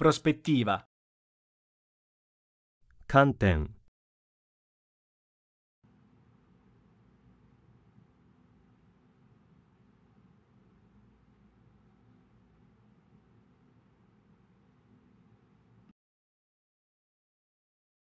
prospettiva 観点